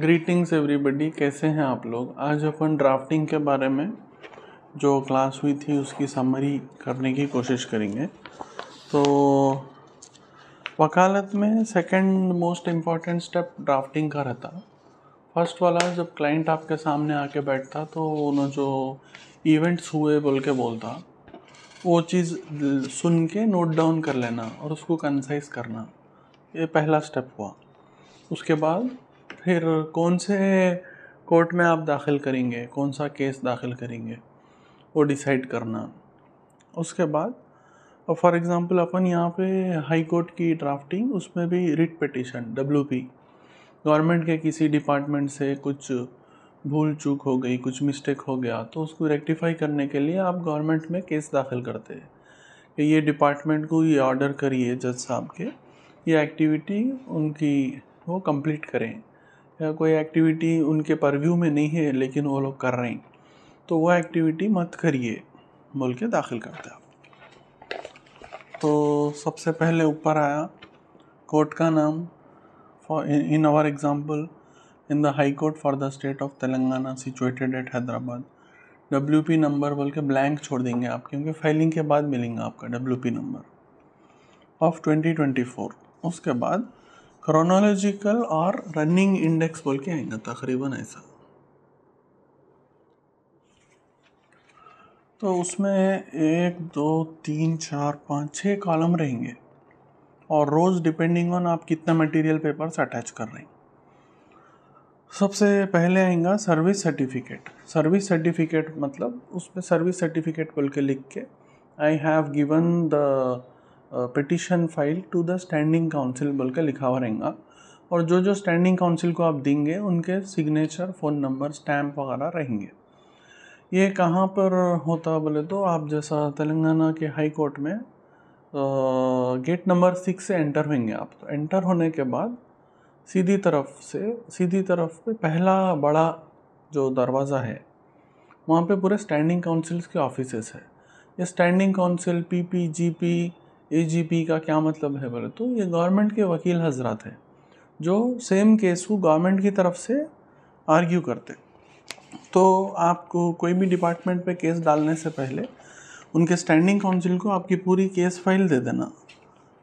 Greetings everybody कैसे हैं आप लोग आज अपन ड्राफ्टिंग के बारे में जो क्लास हुई थी उसकी समरी करने की कोशिश करेंगे तो वकालत में second most important step drafting का रहता फर्स्ट वाला जब क्लाइंट आपके सामने आके बैठता तो उन्होंने जो इवेंट्स हुए बोल के बोलता वो चीज़ सुन के नोट डाउन कर लेना और उसको कंसाइज करना ये पहला स्टेप हुआ उसके बाद फिर कौन से कोर्ट में आप दाखिल करेंगे कौन सा केस दाखिल करेंगे वो डिसाइड करना उसके बाद और फॉर एग्जांपल अपन यहाँ पे हाई कोर्ट की ड्राफ्टिंग उसमें भी writ petition W P government के किसी डिपार्टमेंट से कुछ भूल चूक हो गई कुछ मिस्टेक हो गया तो उसको रेक्टिफाई करने के लिए आप गवर्नमेंट में केस दाखिल करते हैं कि ये डिपार्टमेंट को ये ऑर्डर करिए जज साहब के ये एक्टिविटी उनकी वो कंप्लीट करें या कोई एक्टिविटी उनके परव्यू में नहीं है लेकिन वो लोग कर रहे हैं तो वो एक्टिविटी मत करिए बोल के दाखिल करते आप तो सबसे पहले ऊपर आया कोर्ट का नाम for in our example in the high court for the state of Telangana situated at Hyderabad W P number बोल के ब्लैंक छोड़ देंगे आप क्योंकि फाइलिंग के बाद मिलेंगे आपका W P number of twenty twenty four उसके बाद क्रोनोलॉजिकल और रनिंग इंडेक्स बोल के आएगा तकरीबन ऐसा तो उसमें एक दो तीन चार पाँच छः कॉलम रहेंगे और रोज़ डिपेंडिंग ऑन आप कितना मटेरियल पेपर्स अटैच कर रहे हैं सबसे पहले आएगा सर्विस सर्टिफिकेट सर्विस सर्टिफिकेट मतलब उसमें सर्विस सर्टिफिकेट बोल के लिख के I have given the petition file to the standing counsel बोल के लिखा हुआ रहेगा और जो जो स्टैंडिंग काउंसिल को आप देंगे उनके सिग्नेचर फ़ोन नंबर स्टैम्प वगैरह रहेंगे ये कहाँ पर होता बोले तो आप जैसा तेलंगाना के हाई कोर्ट में गेट नंबर सिक्स से एंटर होंगे आप तो एंटर होने के बाद सीधी तरफ से सीधी तरफ पे पहला बड़ा जो दरवाज़ा है वहाँ पे पूरे स्टैंडिंग काउंसिल्स के ऑफिसेस है ये standing counsel P P G P A का क्या मतलब है बोले तो ये गवर्नमेंट के वकील हजरत हैं जो सेम केस को गवर्नमेंट की तरफ से आर्ग्यू करते तो आपको कोई भी डिपार्टमेंट पे केस डालने से पहले उनके स्टैंडिंग काउंसिल को आपकी पूरी केस फाइल दे देना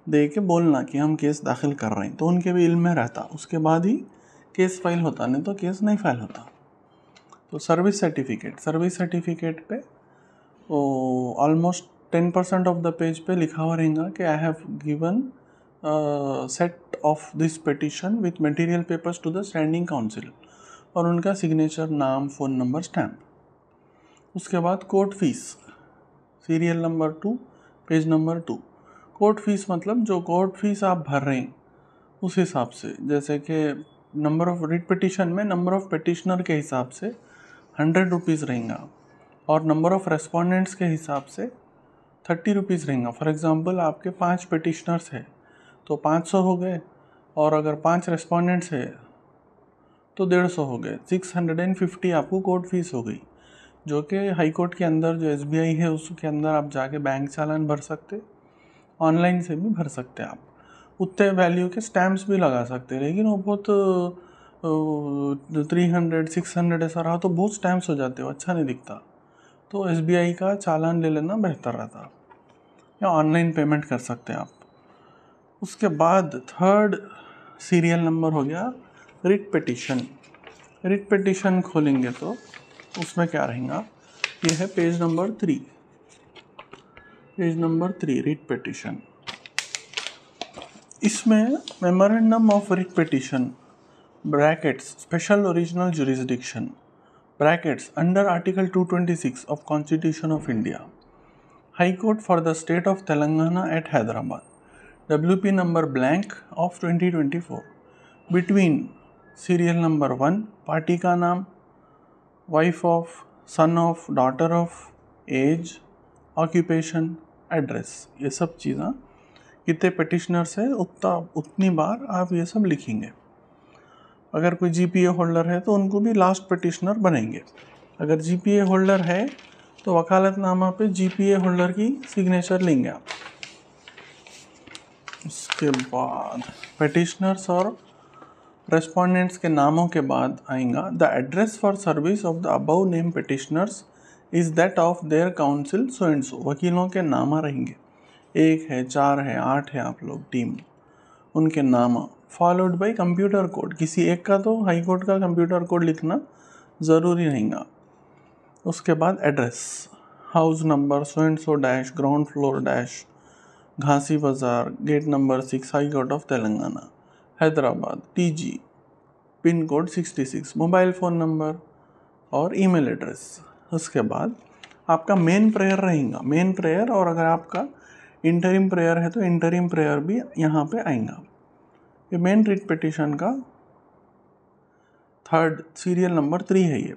दे के बोलना कि हम केस दाखिल कर रहे हैं तो उनके भी इल्म में रहता उसके बाद ही केस फाइल होता नहीं तो केस नहीं फाइल होता तो सर्विस सर्टिफिकेट सर्विस सर्टिफिकेट पे almost ten percent of the page पे लिखा हुआ रहेगा कि I have given set of this petition with material papers to the standing counsel और उनका सिग्नेचर नाम फ़ोन नंबर स्टैम्प उसके बाद court fee serial number two page number two court fee मतलब जो कोर्ट फीस आप भर रहे हैं उस हिसाब से जैसे कि नंबर ऑफ रिट पटिशन में नंबर ऑफ पटिशनर के हिसाब से हंड्रेड रुपीज़ रहेगा और नंबर ऑफ रेस्पोंडेंट्स के हिसाब से थर्टी रुपीज़ रहेगा फॉर एग्ज़ाम्पल आपके पाँच पटिशनर्स है तो पाँच सौ हो गए और अगर पाँच रेस्पॉन्डेंट्स है तो डेढ़ सौ हो गए सिक्स हंड्रेड एंड फिफ्टी आपको कोर्ट फीस हो गई जो कि हाई कोर्ट के अंदर जो एस है उसके अंदर आप जाके बैंक चालान भर सकते ऑनलाइन से भी भर सकते आप उतने वैल्यू के स्टैम्प्स भी लगा सकते लेकिन वो बहुत थ्री हंड्रेड सिक्स हंड्रेड ऐसा रहा तो बहुत स्टैम्प्स हो जाते हो अच्छा नहीं दिखता तो एस का चालान ले लेना बेहतर रहता या ऑनलाइन पेमेंट कर सकते हैं आप उसके बाद थर्ड सीरियल नंबर हो गया रिट पटिशन रिट पटिशन खोलेंगे तो उसमें क्या रहेगा ये है page number three page number three writ petition इसमें memorandum of writ petition brackets special original jurisdiction brackets under article 226 of constitution of india high court for the state of telangana at hyderabad wp number blank of 2024 between serial number 1 party ka naam wife of son of daughter of age occupation address ये सब चीज़ें कितने petitioners है उतना उतनी बार आप ये सब लिखेंगे अगर कोई जी होल्डर है तो उनको भी लास्ट पटिशनर बनेंगे अगर जी होल्डर है तो वकालतनामा पे जी होल्डर की सिग्नेचर लेंगे आप उसके बाद पटिशनर्स और रेस्पॉन्डेंट्स के नामों के बाद आएगा the address for service of the above name petitioners is that of their counsel so and so वकीलों के नामा रहेंगे एक है चार है आठ है आप लोग टीम उनके नामा फॉलोड बाई कंप्यूटर कोड किसी एक का तो हाई कोर्ट का कंप्यूटर कोड लिखना ज़रूरी रहेगा उसके बाद address house number so and so dash ground floor dash Ghasi Bazar gate number six high court of Telangana Hyderabad T G pin code sixty six mobile phone number और ईमेल एड्रेस उसके बाद आपका मेन प्रेयर रहेगा मेन प्रेयर और अगर आपका interim prayer है तो इंटरिम प्रेयर भी यहाँ पे आएगा ये main रीड पिटिशन का थर्ड सीरियल नंबर थ्री है ये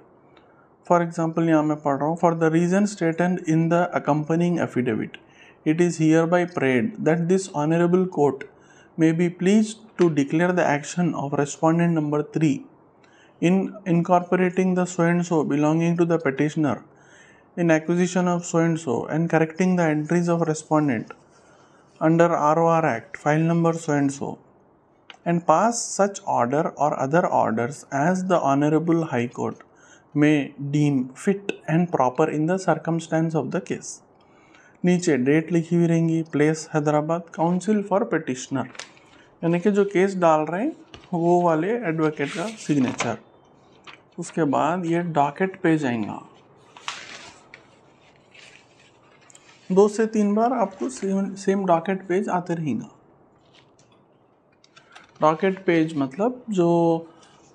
फॉर एग्जाम्पल यहाँ मैं पढ़ रहा हूँ for the reason stated in the accompanying affidavit it is hereby prayed that this honorable court may be pleased to declare the action of respondent number 3 in incorporating the so and so belonging to the petitioner in acquisition of so and so and correcting the entries of respondent under ROR Act file number so and so and pass such order or other orders as the Honorable High Court may deem fit and proper in the circumstance of the case. नीचे date लिखी हुई रहेंगी place Hyderabad counsel for petitioner यानी कि जो case डाल रहे हैं वो वाले एडवोकेट का सिग्नेचर उसके बाद ये डॉकेट पे जाएगा दो से तीन बार आपको सेम सेम डॉकेट पेज आते रहेगा डॉकेट पेज मतलब जो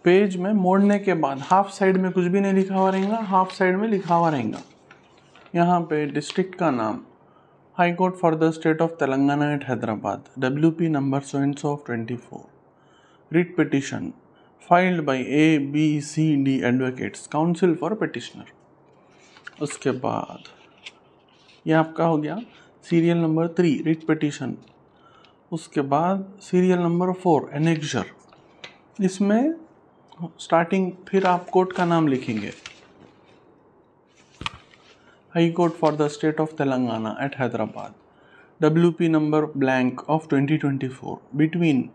पेज में मोड़ने के बाद हाफ साइड में कुछ भी नहीं लिखा हुआ रहेगा हाफ साइड में लिखा हुआ रहेगा यहाँ पे डिस्ट्रिक्ट का नाम high court for the state of Telangana at Hyderabad W P number seven so of twenty four writ petition filed by A B C D advocates counsel for petitioner उसके बाद यह आपका हो गया serial number three writ petition उसके बाद serial number four annexure इसमें starting फिर आप कोर्ट का नाम लिखेंगे high court for the state of Telangana at Hyderabad W P number blank of 2024 between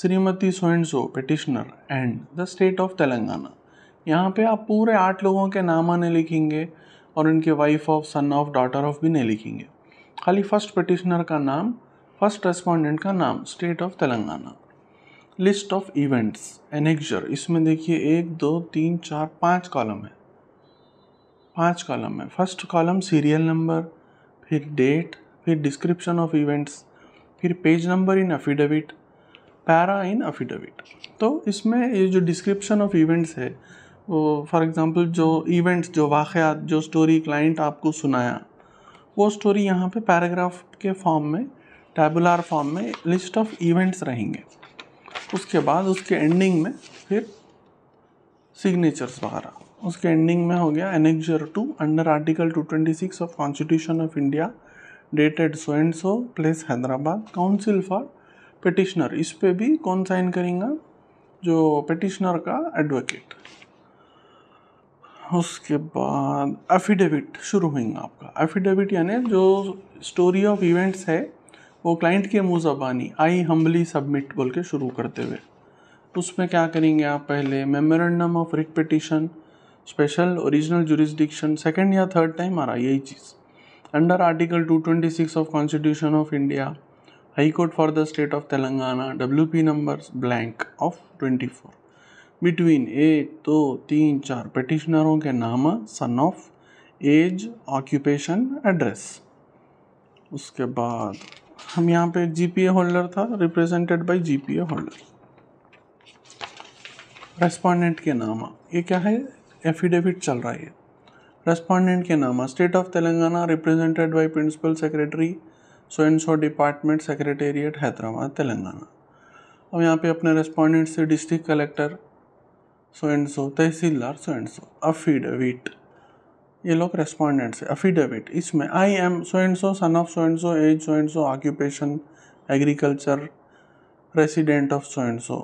Shrimati so and so petitioner and the state of Telangana यहाँ पे आप पूरे आठ लोगों के नाम आने लिखेंगे और उनके wife of son of daughter of भी नहीं लिखेंगे खाली फर्स्ट पिटिशनर का नाम फर्स्ट रेस्पॉन्डेंट का नाम state of Telangana list of events annexure इसमें देखिए एक दो तीन चार पाँच कॉलम है पाँच कॉलम है फर्स्ट कॉलम सीरियल नंबर फिर डेट फिर डिस्क्रिप्शन ऑफ इवेंट्स फिर page number in affidavit para in affidavit तो इसमें ये जो डिस्क्रिप्शन ऑफ इवेंट्स है वो फॉर एग्ज़ाम्पल जो इवेंट्स जो वाक़ात जो स्टोरी क्लाइंट आपको सुनाया वो स्टोरी यहाँ पे पैराग्राफ के फॉर्म में टैबुलर फॉर्म में लिस्ट ऑफ इवेंट्स रहेंगे उसके बाद उसके एंडिंग में फिर सिग्नेचर्स वगैरह उसके एंडिंग में हो गया annexure two under article 226 of constitution of India dated so and so place Hyderabad counsel for petitioner इस पर भी कौन साइन करेंगे जो पटिशनर का एडवोकेट उसके बाद एफिडेविट शुरू होगा आपका एफिडेविट यानी जो स्टोरी ऑफ इवेंट्स है वो क्लाइंट के मुँह जबानी आई हम्बली सबमिट बोल के शुरू करते हुए उसमें क्या करेंगे आप पहले memorandum of writ petition special original jurisdiction second या थर्ड टाइम आ रहा यही चीज़ under article 226 of constitution of India high court for the state of Telangana W P number blank of 24 between A दो तीन चार पटिशनरों के नाम son of age occupation address उसके बाद हम यहाँ पे जीपीए होल्डर था represented by GPA holder respondent के नाम ये क्या है एफिडेविट चल रहा है रेस्पॉन्डेंट के नाम state of Telangana represented by principal secretary so and so department secretariat Hyderabad Telangana अब यहाँ पे अपने रेस्पॉन्डेंट से district collector so and so tahsildar so and so affidavit ये लोग रेस्पॉन्डेंट्स अफिडेविट इसमें I am so and so son of so and so age so and resident of so and so.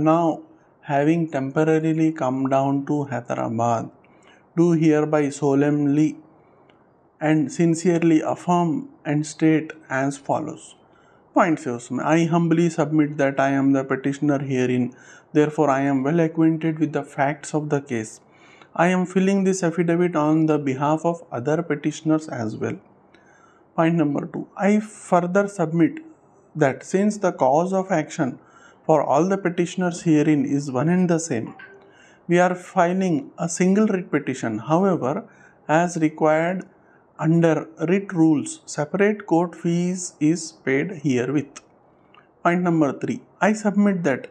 Now, having temporarily come down to Hyderabad, do hereby solemnly and sincerely affirm and state as follows. Points usme. I humbly submit that I am the petitioner herein. Therefore, I am well acquainted with the facts of the case I am filling this affidavit on the behalf of other petitioners as well. Point number two, I further submit that since the cause of action for all the petitioners herein is one and the same, we are filing a single writ petition. However, as required under writ rules, separate court fees is paid herewith. Point number three, I submit that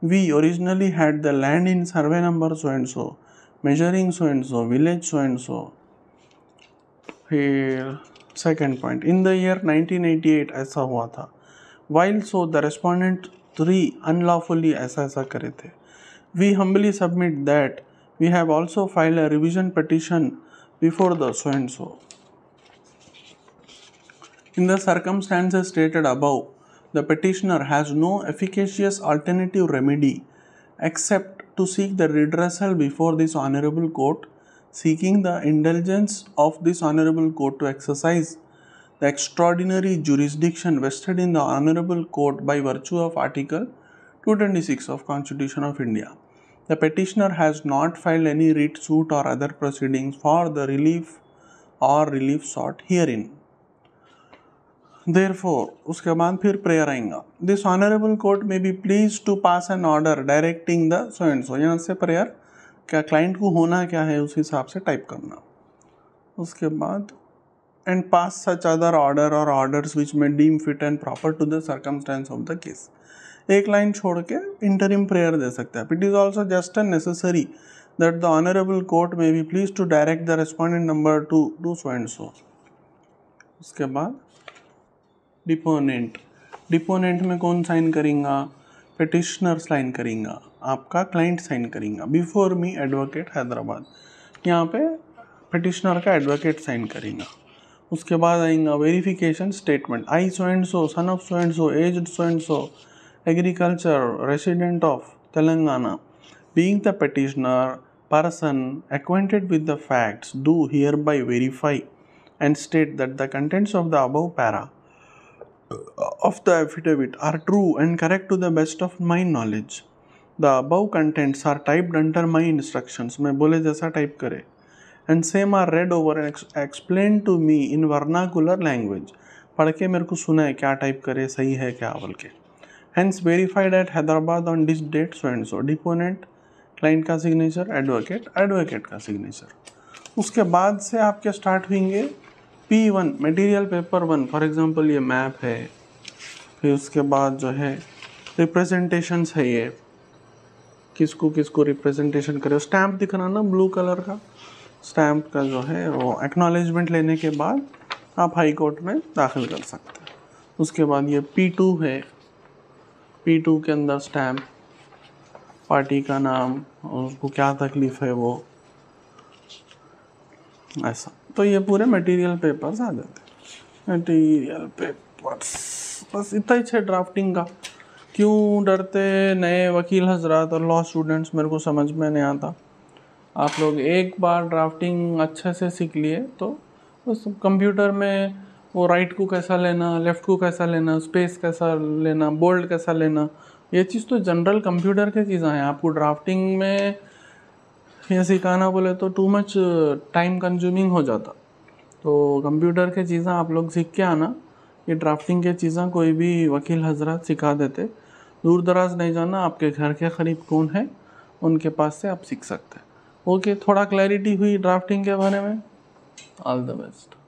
we originally had the land in survey number so and so measuring so and so village so and so here second point in the year 1988 ऐसा हुआ था while so the respondent three unlawfully ऐसा ऐसा करे थे We humbly submit that we have also file a revision petition before the In the circumstances stated above, the petitioner has no efficacious alternative remedy except to seek the redressal before this Honorable Court, seeking the indulgence of this Honorable Court to exercise the extraordinary jurisdiction vested in the Honorable Court by virtue of Article 226 of Constitution of India. The petitioner has not filed any writ suit or other proceedings for the relief or relief sought herein. Therefore, उसके बाद फिर prayer आएगा this honourable court may be please to pass an order directing the so and so यहाँ से prayer क्या client को होना क्या है उस हिसाब से टाइप करना उसके बाद and pass such other order और orders which may deem fit and proper to the circumstance of the case एक लाइन छोड़ के इंटरिम प्रेयर दे सकते हैं it is also just and necessary that the honourable court may be please to direct the respondent number two to so and so उसके बाद deponent deponent में कौन साइन करेगा पटिशनर साइन करेगा आपका क्लाइंट साइन करेगा बिफोर मी एडवोकेट हैदराबाद यहाँ पे पटिशनर का एडवोकेट साइन करेगा उसके बाद आएगा verification statement I so and so son of so and so age so and so agriculture resident of Telangana the petitioner person acquainted with the facts do hereby verify and state that the contents of the above para of the affidavit are true and correct to the best of my knowledge. The above contents are typed under my instructions. मैं बोले जैसा type करे and same are read over explain to me in vernacular language पढ़ के मेरे को सुना है क्या टाइप करे सही है क्या बोल के hence verified at Hyderabad on this date so and so deponent client का सिग्नेचर एडवोकेट एडवोकेट का सिग्नेचर उसके बाद से आपके स्टार्ट हुएंगे P one material paper one for example ये मैप है फिर उसके बाद जो है रिप्रेजेंटेशंस है ये किसको किसको रिप्रेजेंटेशन करे स्टैम्प दिखना ना ब्लू कलर का स्टैम्प का जो है वो एक्नॉलेजमेंट लेने के बाद आप हाई कोर्ट में दाखिल कर सकते हैं उसके बाद ये पी टू है पी टू के अंदर स्टैम्प पार्टी का नाम और उसको क्या तकलीफ़ है वो ऐसा तो ये पूरे मटेरियल पेपर्स आ जाते मटेरियल पेपर्स बस इतना ही है ड्राफ्टिंग का क्यों डरते नए वकील हजरात और लॉ स्टूडेंट्स मेरे को समझ में नहीं आता आप लोग एक बार ड्राफ्टिंग अच्छे से सीख लिए तो बस कंप्यूटर में वो राइट को कैसा लेना लेफ़्ट को कैसा लेना स्पेस कैसा लेना बोल्ड कैसा लेना ये चीज़ तो जनरल कंप्यूटर की चीज़ें हैं आपको ड्राफ्टिंग में या सिखाना बोले तो टू मच टाइम कंज्यूमिंग हो जाता तो कंप्यूटर के चीज़ें आप लोग सीख के आना ये ड्राफ्टिंग के चीज़ें कोई भी वकील हजरत सिखा देते दूर दराज नहीं जाना आपके घर के करीब कौन है उनके पास से आप सीख सकते हैं ओके थोड़ा क्लैरिटी हुई ड्राफ्टिंग के बारे में ऑल द बेस्ट